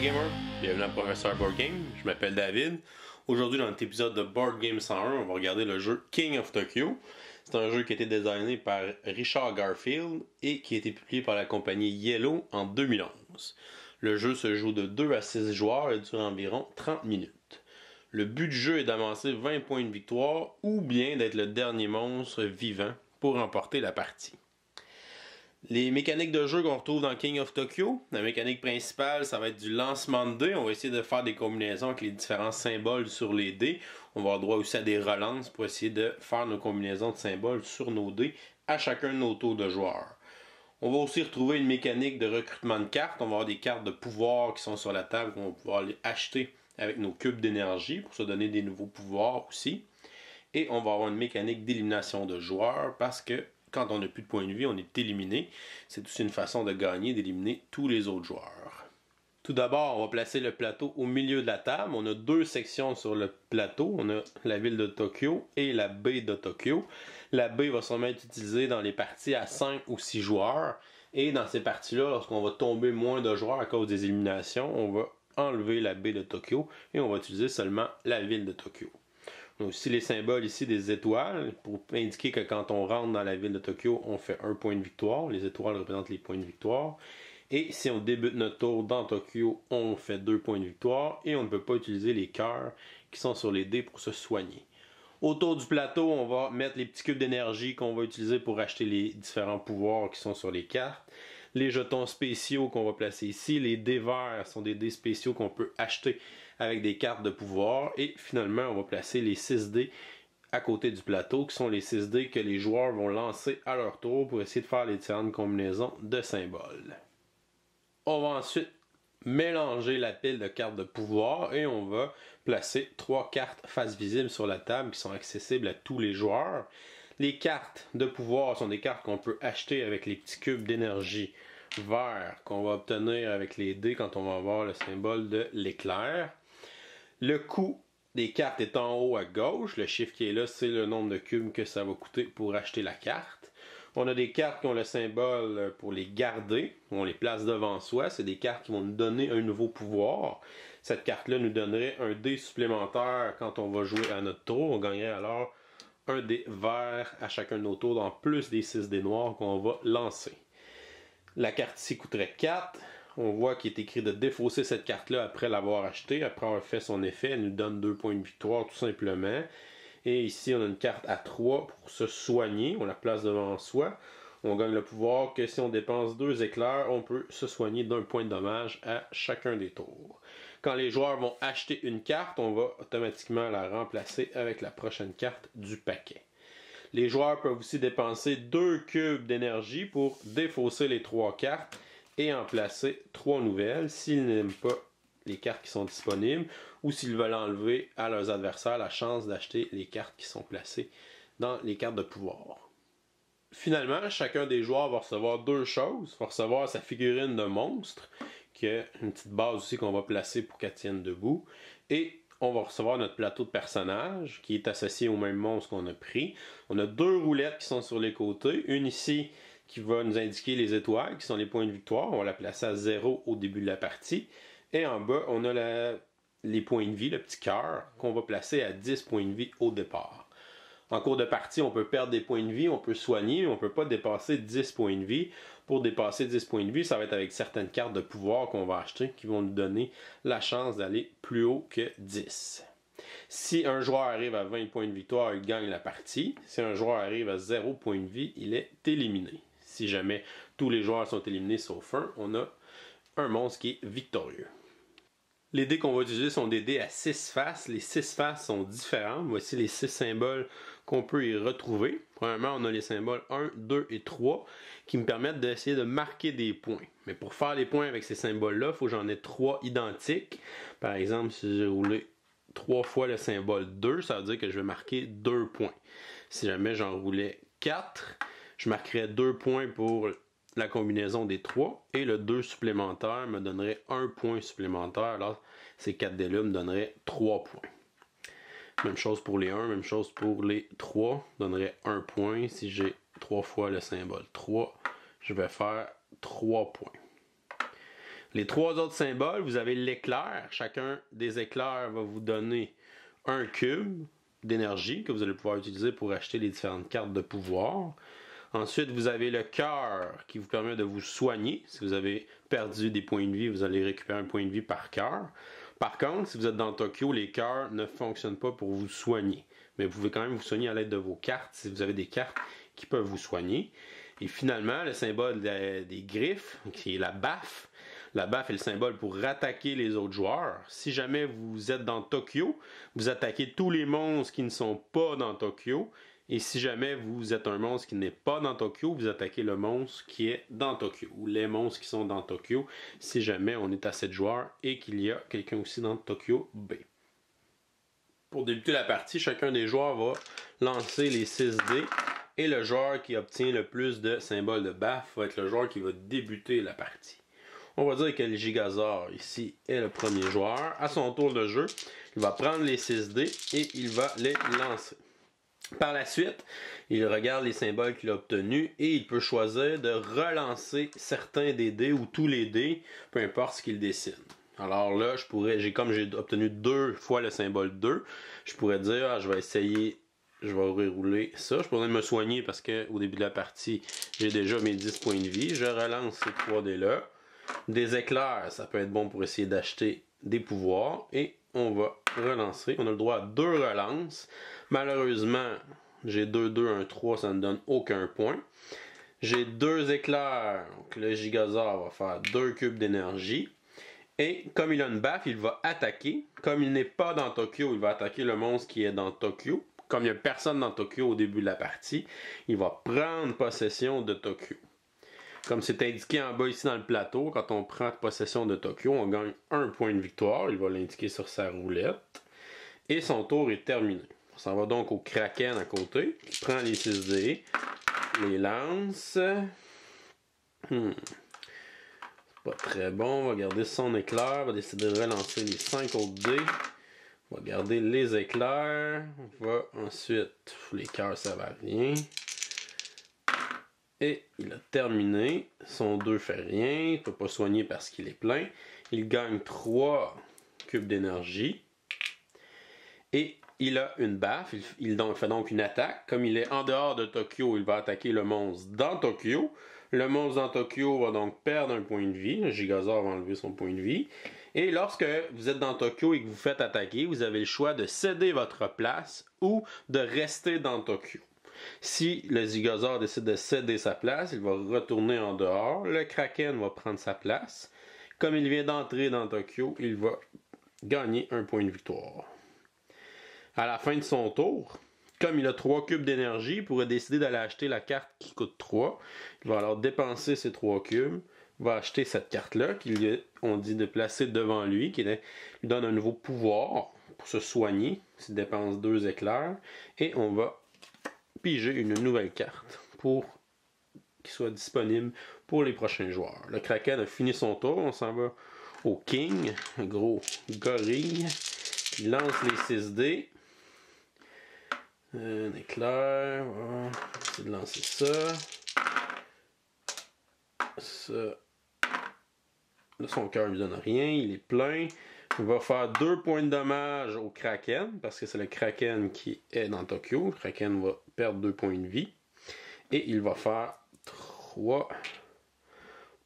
bienvenue à Professeur Board Game, je m'appelle David. Aujourd'hui dans cet épisode de Board Game 101, on va regarder le jeu King of Tokyo. C'est un jeu qui a été designé par Richard Garfield et qui a été publié par la compagnie Yellow en 2011. Le jeu se joue de 2 à 6 joueurs et dure environ 30 minutes. Le but du jeu est d'avancer 20 points de victoire ou bien d'être le dernier monstre vivant pour remporter la partie. Les mécaniques de jeu qu'on retrouve dans King of Tokyo, la mécanique principale, ça va être du lancement de dés. On va essayer de faire des combinaisons avec les différents symboles sur les dés. On va avoir droit aussi à des relances pour essayer de faire nos combinaisons de symboles sur nos dés à chacun de nos tours de joueurs. On va aussi retrouver une mécanique de recrutement de cartes. On va avoir des cartes de pouvoir qui sont sur la table qu'on va pouvoir les acheter avec nos cubes d'énergie pour se donner des nouveaux pouvoirs aussi. Et on va avoir une mécanique d'élimination de joueurs parce que quand on n'a plus de points de vie, on est éliminé. C'est aussi une façon de gagner, d'éliminer tous les autres joueurs. Tout d'abord, on va placer le plateau au milieu de la table. On a deux sections sur le plateau. On a la ville de Tokyo et la baie de Tokyo. La baie va sûrement être utilisée dans les parties à 5 ou 6 joueurs. Et dans ces parties-là, lorsqu'on va tomber moins de joueurs à cause des éliminations, on va enlever la baie de Tokyo et on va utiliser seulement la ville de Tokyo. On a aussi les symboles ici des étoiles pour indiquer que quand on rentre dans la ville de Tokyo, on fait un point de victoire. Les étoiles représentent les points de victoire. Et si on débute notre tour dans Tokyo, on fait deux points de victoire et on ne peut pas utiliser les cœurs qui sont sur les dés pour se soigner. Autour du plateau, on va mettre les petits cubes d'énergie qu'on va utiliser pour acheter les différents pouvoirs qui sont sur les cartes. Les jetons spéciaux qu'on va placer ici, les dés verts sont des dés spéciaux qu'on peut acheter avec des cartes de pouvoir. Et finalement, on va placer les 6 dés à côté du plateau, qui sont les 6 dés que les joueurs vont lancer à leur tour pour essayer de faire les différentes combinaisons de symboles. On va ensuite mélanger la pile de cartes de pouvoir et on va placer trois cartes face visible sur la table qui sont accessibles à tous les joueurs. Les cartes de pouvoir sont des cartes qu'on peut acheter avec les petits cubes d'énergie verts qu'on va obtenir avec les dés quand on va avoir le symbole de l'éclair. Le coût des cartes est en haut à gauche. Le chiffre qui est là, c'est le nombre de cubes que ça va coûter pour acheter la carte. On a des cartes qui ont le symbole euh, pour les garder. On les place devant soi. C'est des cartes qui vont nous donner un nouveau pouvoir. Cette carte-là nous donnerait un dé supplémentaire quand on va jouer à notre tour. On gagnerait alors un dé vert à chacun de nos tours, en plus des 6 dés noirs qu'on va lancer. La carte ici coûterait 4. On voit qu'il est écrit de défausser cette carte-là après l'avoir achetée, après avoir fait son effet. Elle nous donne deux points de victoire tout simplement. Et ici, on a une carte à trois pour se soigner. On la place devant soi. On gagne le pouvoir que si on dépense deux éclairs, on peut se soigner d'un point de dommage à chacun des tours. Quand les joueurs vont acheter une carte, on va automatiquement la remplacer avec la prochaine carte du paquet. Les joueurs peuvent aussi dépenser deux cubes d'énergie pour défausser les trois cartes et en placer trois nouvelles s'ils n'aiment pas les cartes qui sont disponibles ou s'ils veulent enlever à leurs adversaires la chance d'acheter les cartes qui sont placées dans les cartes de pouvoir. Finalement, chacun des joueurs va recevoir deux choses. Il va recevoir sa figurine de monstre, qui est une petite base aussi qu'on va placer pour qu'elle tienne debout. Et on va recevoir notre plateau de personnages qui est associé au même monstre qu'on a pris. On a deux roulettes qui sont sur les côtés, une ici qui va nous indiquer les étoiles, qui sont les points de victoire. On va la placer à 0 au début de la partie. Et en bas, on a les points de vie, le petit cœur, qu'on va placer à 10 points de vie au départ. En cours de partie, on peut perdre des points de vie, on peut soigner, mais on ne peut pas dépasser 10 points de vie. Pour dépasser 10 points de vie, ça va être avec certaines cartes de pouvoir qu'on va acheter qui vont nous donner la chance d'aller plus haut que 10. Si un joueur arrive à 20 points de victoire, il gagne la partie. Si un joueur arrive à 0 points de vie, il est éliminé si jamais tous les joueurs sont éliminés sauf un, on a un monstre qui est victorieux. Les dés qu'on va utiliser sont des dés à 6 faces. Les 6 faces sont différentes. Voici les 6 symboles qu'on peut y retrouver. Premièrement, on a les symboles 1, 2 et 3 qui me permettent d'essayer de marquer des points. Mais pour faire les points avec ces symboles-là, il faut que j'en ai 3 identiques. Par exemple, si j'ai roulé 3 fois le symbole 2, ça veut dire que je vais marquer 2 points. Si jamais j'en roulais 4, je marquerai 2 points pour la combinaison des trois et le 2 supplémentaire me donnerait un point supplémentaire. Alors, ces 4 délumes me donneraient 3 points. Même chose pour les 1, même chose pour les 3, donnerait 1 point si j'ai 3 fois le symbole 3. Je vais faire 3 points. Les trois autres symboles, vous avez l'éclair. Chacun des éclairs va vous donner un cube d'énergie que vous allez pouvoir utiliser pour acheter les différentes cartes de pouvoir. Ensuite, vous avez le cœur qui vous permet de vous soigner. Si vous avez perdu des points de vie, vous allez récupérer un point de vie par cœur. Par contre, si vous êtes dans Tokyo, les cœurs ne fonctionnent pas pour vous soigner. Mais vous pouvez quand même vous soigner à l'aide de vos cartes, si vous avez des cartes qui peuvent vous soigner. Et finalement, le symbole des, griffes, qui est la baffe, la baffe est le symbole pour attaquer les autres joueurs. Si jamais vous êtes dans Tokyo, vous attaquez tous les monstres qui ne sont pas dans Tokyo et si jamais vous êtes un monstre qui n'est pas dans Tokyo, vous attaquez le monstre qui est dans Tokyo, ou les monstres qui sont dans Tokyo, si jamais on est à 7 joueurs et qu'il y a quelqu'un aussi dans Tokyo B. Pour débuter la partie, chacun des joueurs va lancer les 6 dés et le joueur qui obtient le plus de symboles de baffe va être le joueur qui va débuter la partie. On va dire que le Gigazar ici est le premier joueur. À son tour de jeu, il va prendre les 6 dés et il va les lancer. Par la suite, il regarde les symboles qu'il a obtenus et il peut choisir de relancer certains des dés ou tous les dés, peu importe ce qu'il décide. Alors là, je pourrais, j'ai comme j'ai obtenu deux fois le symbole 2, je pourrais dire, ah, je vais essayer, je vais rouler ça. Je pourrais me soigner parce que au début de la partie, j'ai déjà mes 10 points de vie. Je relance ces trois dés-là. Des éclairs, ça peut être bon pour essayer d'acheter des pouvoirs. Et on va relancer. On a le droit à deux relances. Malheureusement, j'ai 2-2, 1-3, ça ne donne aucun point. J'ai deux éclairs. Donc le gigazar va faire deux cubes d'énergie. Et comme il a une baffe, il va attaquer. Comme il n'est pas dans Tokyo, il va attaquer le monstre qui est dans Tokyo. Comme il n'y a personne dans Tokyo au début de la partie, il va prendre possession de Tokyo. Comme c'est indiqué en bas ici dans le plateau, quand on prend possession de Tokyo, on gagne un point de victoire. Il va l'indiquer sur sa roulette. Et son tour est terminé. On s'en va donc au Kraken à côté, Il prend les 6 dés, les lance. Hmm. Pas très bon. On va garder son éclair. On va décider de relancer les 5 autres dés. On va garder les éclairs. On va ensuite. Les cœurs, ça va rien. Et il a terminé. Son 2 fait rien. Il ne peut pas soigner parce qu'il est plein. Il gagne 3 cubes d'énergie. Et il a une baffe. Il, fait donc une attaque. Comme il est en dehors de Tokyo, il va attaquer le monstre dans Tokyo. Le monstre dans Tokyo va donc perdre un point de vie. Le Gigazor va enlever son point de vie. Et lorsque vous êtes dans Tokyo et que vous faites attaquer, vous avez le choix de céder votre place ou de rester dans Tokyo. Si le zygosaure décide de céder sa place, il va retourner en dehors. Le kraken va prendre sa place. Comme il vient d'entrer dans Tokyo, il va gagner un point de victoire. À la fin de son tour, comme il a trois cubes d'énergie, il pourrait décider d'aller acheter la carte qui coûte 3. Il va alors dépenser ses trois cubes, va acheter cette carte-là, qu'on dit de placer devant lui, qui lui donne un nouveau pouvoir pour se soigner, s'il dépense 2 éclairs, et on va piger une nouvelle carte pour qu'il soit disponible pour les prochains joueurs. Le Kraken a fini son tour. On s'en va au King, un gros gorille il lance les 6 dés. Un éclair, va essayer de lancer ça. Ça. son cœur ne lui donne rien, il est plein. Il va faire 2 points de dommage au Kraken, parce que c'est le Kraken qui est dans Tokyo. Kraken va perdre 2 points de vie. Et il va faire 3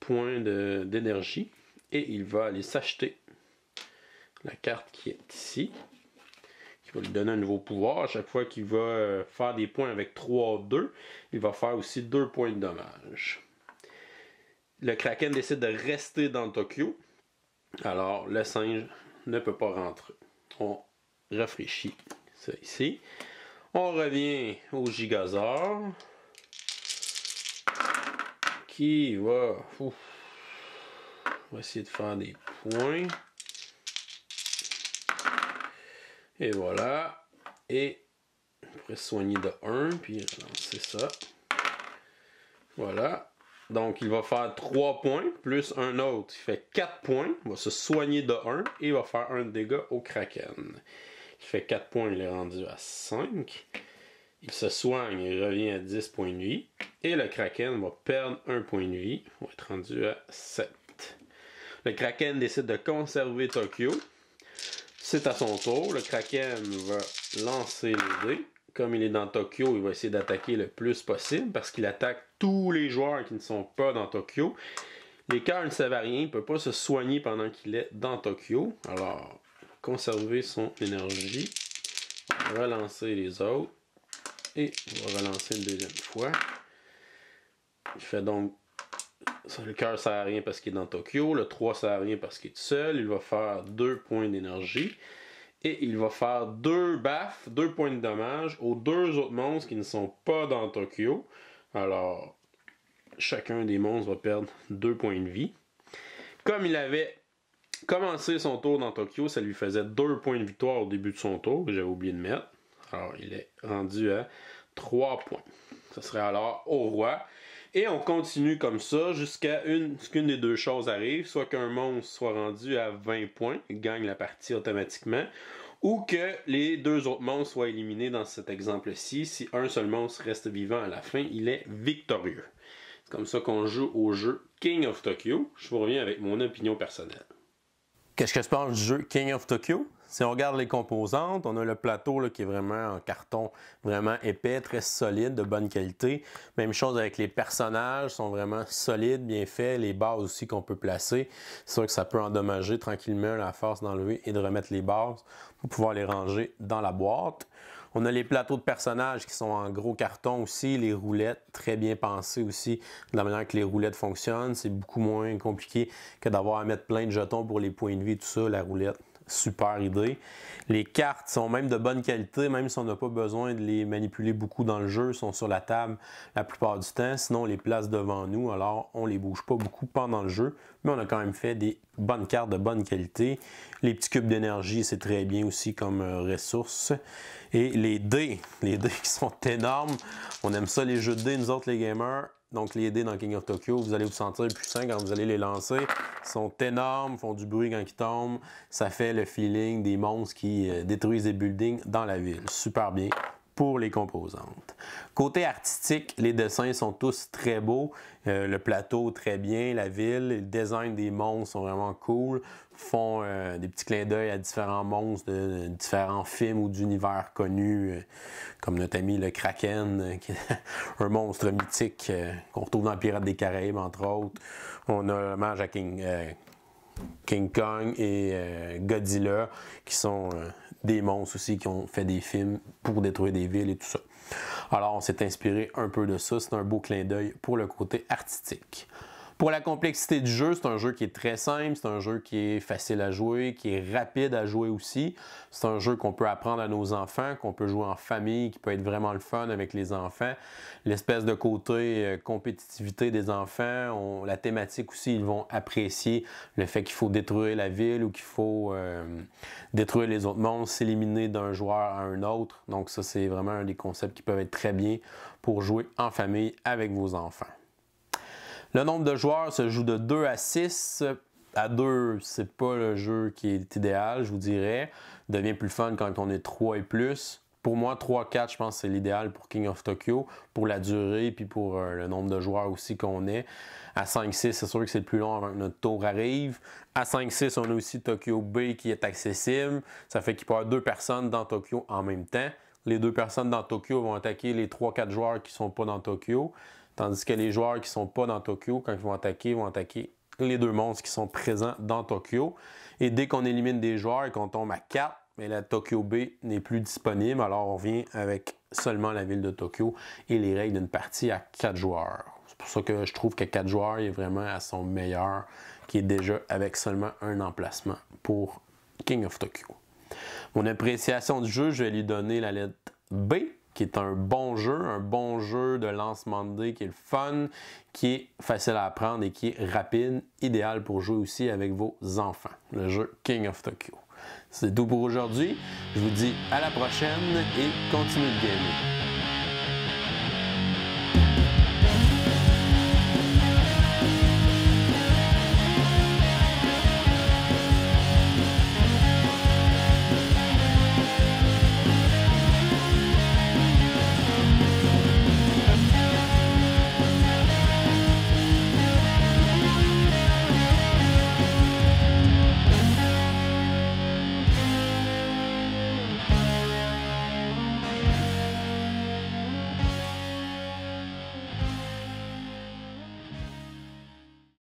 points d'énergie. Et il va aller s'acheter la carte qui est ici. Qui va lui donner un nouveau pouvoir. À chaque fois qu'il va euh, faire des points avec 3 2, il va faire aussi 2 points de dommage. Le Kraken décide de rester dans Tokyo. Alors le singe ne peut pas rentrer. On rafraîchit ça ici. On revient au gigazor qui va... On va essayer de faire des points. Et voilà. Et on pourrait soigner de 1, puis lancer ça. Voilà. Donc, il va faire 3 points, plus un autre. Il fait 4 points. Il va se soigner de 1 et il va faire un dégât au Kraken. Il fait 4 points, il est rendu à 5. Il se soigne et revient à 10 points de vie. Et le Kraken va perdre 1 point de vie. On va être rendu à 7. Le Kraken décide de conserver Tokyo. C'est à son tour. Le Kraken va lancer le dés. Comme il est dans Tokyo, il va essayer d'attaquer le plus possible parce qu'il attaque tous les joueurs qui ne sont pas dans Tokyo. Les cœurs ne savent rien, il ne peut pas se soigner pendant qu'il est dans Tokyo. Alors, conserver son énergie. Relancer les autres. Et on va relancer une deuxième fois. Il fait donc. Le cœur sert à rien parce qu'il est dans Tokyo. Le 3 sert à rien parce qu'il est seul. Il va faire 2 points d'énergie. Et il va faire deux baffes, deux points de dommage aux deux autres monstres qui ne sont pas dans Tokyo. Alors, chacun des monstres va perdre 2 points de vie. Comme il avait Commencer son tour dans Tokyo, ça lui faisait deux points de victoire au début de son tour, que j'avais oublié de mettre. Alors, il est rendu à 3 points. Ce serait alors au roi. Et on continue comme ça jusqu'à une, qu'une des deux choses arrive, soit qu'un monstre soit rendu à 20 points, il gagne la partie automatiquement, ou que les deux autres monstres soient éliminés dans cet exemple-ci. Si un seul monstre reste vivant à la fin, il est victorieux. C'est comme ça qu'on joue au jeu King of Tokyo. Je vous reviens avec mon opinion personnelle. Qu'est-ce que je pense du jeu King of Tokyo? Si on regarde les composantes, on a le plateau qui est vraiment en carton, vraiment épais, très solide, de bonne qualité. Même chose avec les personnages, sont vraiment solides, bien faits. Les bases aussi qu'on peut placer. C'est sûr que ça peut endommager tranquillement la force d'enlever et de remettre les bases pour pouvoir les ranger dans la boîte. On a les plateaux de personnages qui sont en gros carton aussi, les roulettes, très bien pensées aussi, de la manière que les roulettes fonctionnent. C'est beaucoup moins compliqué que d'avoir à mettre plein de jetons pour les points de vie, tout ça, la roulette super idée. Les cartes sont même de bonne qualité, même si on n'a pas besoin de les manipuler beaucoup dans le jeu, sont sur la table la plupart du temps. Sinon, on les place devant nous, alors on ne les bouge pas beaucoup pendant le jeu, mais on a quand même fait des bonnes cartes de bonne qualité. Les petits cubes d'énergie, c'est très bien aussi comme euh, ressource. Et les dés, les dés qui sont énormes. On aime ça les jeux de dés, nous autres les gamers. Donc, les dés dans King of Tokyo, vous allez vous sentir puissant quand vous allez les lancer. Ils sont énormes, font du bruit quand ils tombent. Ça fait le feeling des monstres qui euh, détruisent des buildings dans la ville. Super bien les composantes. Côté artistique, les dessins sont tous très beaux. Euh, le plateau, très bien. La ville, le design des monstres sont vraiment cool. Font euh, des petits clins d'œil à différents monstres de, différents films ou d'univers connus, euh, comme notre ami le Kraken, qui est un monstre mythique qu'on retrouve dans Pirates des Caraïbes, entre autres. On a l'hommage à King, King Kong et euh, Godzilla, qui sont euh, des monstres aussi qui ont fait des films pour détruire des villes et tout ça. Alors, on s'est inspiré un peu de ça. C'est un beau clin d'œil pour le côté artistique. Pour la complexité du jeu, c'est un jeu qui est très simple, c'est un jeu qui est facile à jouer, qui est rapide à jouer aussi. C'est un jeu qu'on peut apprendre à nos enfants, qu'on peut jouer en famille, qui peut être vraiment le fun avec les enfants. L'espèce de côté euh, compétitivité des enfants, la thématique aussi, ils vont apprécier le fait qu'il faut détruire la ville ou qu'il faut euh, détruire les autres mondes, s'éliminer d'un joueur à un autre. Donc ça, c'est vraiment un des concepts qui peuvent être très bien pour jouer en famille avec vos enfants. Le nombre de joueurs se joue de 2 à 6. À 2, c'est pas le jeu qui est idéal, je vous dirais. Il devient plus fun quand on est 3 et plus. Pour moi, 3-4, je pense que c'est l'idéal pour King of Tokyo, pour la durée, puis pour euh, le nombre de joueurs aussi qu'on est. À 5-6, c'est sûr que c'est le plus long avant que notre tour arrive. À 5-6, on a aussi Tokyo B qui est accessible. Ça fait qu'il peut y avoir deux personnes dans Tokyo en même temps. Les deux personnes dans Tokyo vont attaquer les 3-4 joueurs qui ne sont pas dans Tokyo. Tandis que les joueurs qui ne sont pas dans Tokyo, quand ils vont attaquer, vont attaquer les deux monstres qui sont présents dans Tokyo. Et dès qu'on élimine des joueurs et qu'on tombe à 4, mais la Tokyo B n'est plus disponible. Alors on vient avec seulement la ville de Tokyo et les règles d'une partie à 4 joueurs. C'est pour ça que je trouve que 4 joueurs est vraiment à son meilleur, qui est déjà avec seulement un emplacement pour King of Tokyo. Mon appréciation du jeu, je vais lui donner la lettre B qui est un bon jeu, un bon jeu de lancement de dés qui est fun, qui est facile à apprendre et qui est rapide, idéal pour jouer aussi avec vos enfants. Le jeu King of Tokyo. C'est tout pour aujourd'hui. Je vous dis à la prochaine et continuez de gagner.